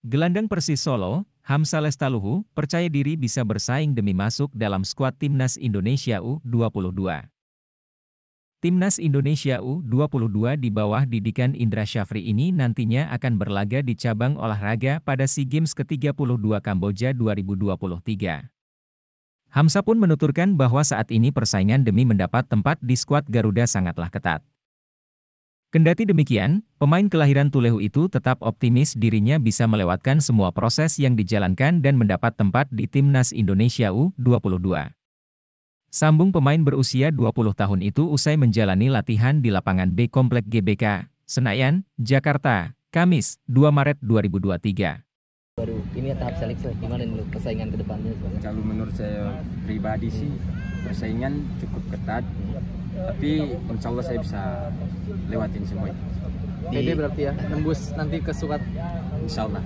Gelandang Persis Solo, Hamsa Lestaluhu, percaya diri bisa bersaing demi masuk dalam skuad Timnas Indonesia U22. Timnas Indonesia U22 di bawah didikan Indra Syafri ini nantinya akan berlaga di cabang olahraga pada SEA Games ke-32 Kamboja 2023. Hamsa pun menuturkan bahwa saat ini persaingan demi mendapat tempat di skuad Garuda sangatlah ketat. Kendati demikian, pemain kelahiran Tulehu itu tetap optimis dirinya bisa melewatkan semua proses yang dijalankan dan mendapat tempat di Timnas Indonesia U22. Sambung pemain berusia 20 tahun itu usai menjalani latihan di lapangan B Komplek GBK, Senayan, Jakarta, Kamis, 2 Maret 2023 baru ini tahap seleksi gimana menurut persaingan depannya. kalau menurut saya pribadi sih persaingan cukup ketat tapi insya Allah saya bisa lewatin semua itu. Jadi berarti ya, nembus nanti ke Surat. Insya Allah.